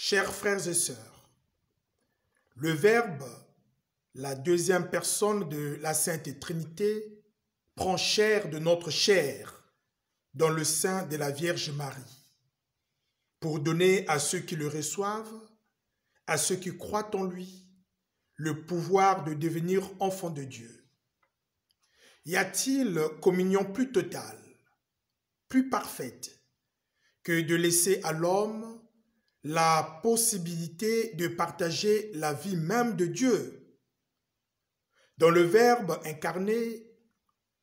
Chers frères et sœurs, le Verbe, la deuxième personne de la Sainte Trinité, prend chair de notre chair dans le sein de la Vierge Marie, pour donner à ceux qui le reçoivent, à ceux qui croient en lui, le pouvoir de devenir enfants de Dieu. Y a-t-il communion plus totale, plus parfaite, que de laisser à l'homme la possibilité de partager la vie même de Dieu. Dans le Verbe incarné,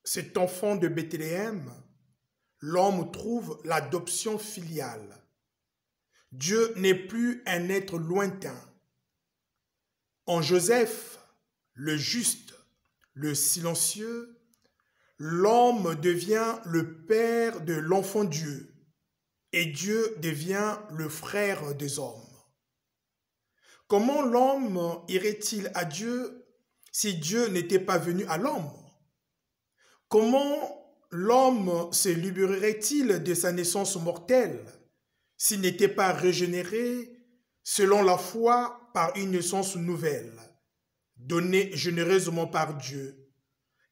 cet enfant de Bethléem, l'homme trouve l'adoption filiale. Dieu n'est plus un être lointain. En Joseph, le juste, le silencieux, l'homme devient le père de l'enfant Dieu et Dieu devient le frère des hommes. Comment l'homme irait-il à Dieu si Dieu n'était pas venu à l'homme Comment l'homme se libérerait-il de sa naissance mortelle s'il n'était pas régénéré selon la foi par une naissance nouvelle, donnée généreusement par Dieu,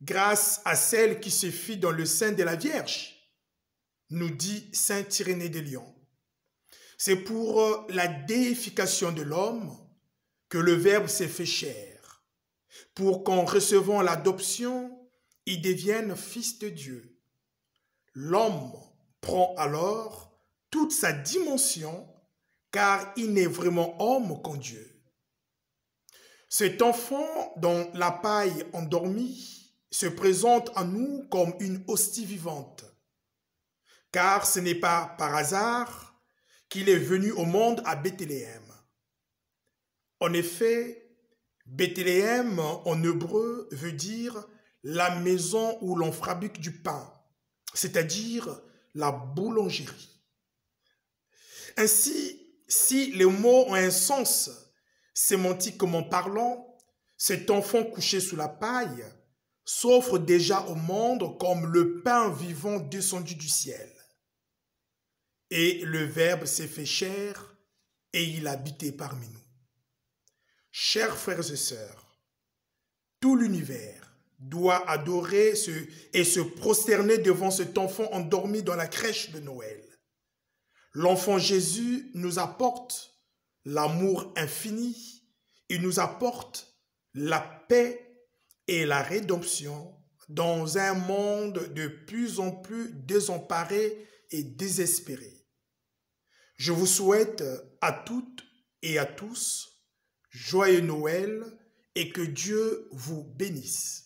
grâce à celle qui se fit dans le sein de la Vierge nous dit Saint Irénée de Lyon. C'est pour euh, la déification de l'homme que le Verbe s'est fait chair, pour qu'en recevant l'adoption, il devienne fils de Dieu. L'homme prend alors toute sa dimension, car il n'est vraiment homme qu'en Dieu. Cet enfant dont la paille endormie se présente à nous comme une hostie vivante, car ce n'est pas par hasard qu'il est venu au monde à Bethléem. En effet, Bethléem en hébreu veut dire la maison où l'on fabrique du pain, c'est-à-dire la boulangerie. Ainsi, si les mots ont un sens en parlant, cet enfant couché sous la paille s'offre déjà au monde comme le pain vivant descendu du ciel. Et le Verbe s'est fait chair et il habitait parmi nous. Chers frères et sœurs, tout l'univers doit adorer ce, et se prosterner devant cet enfant endormi dans la crèche de Noël. L'enfant Jésus nous apporte l'amour infini, il nous apporte la paix et la rédemption dans un monde de plus en plus désemparé et désespéré. Je vous souhaite euh, à toutes et à tous joyeux Noël et que Dieu vous bénisse.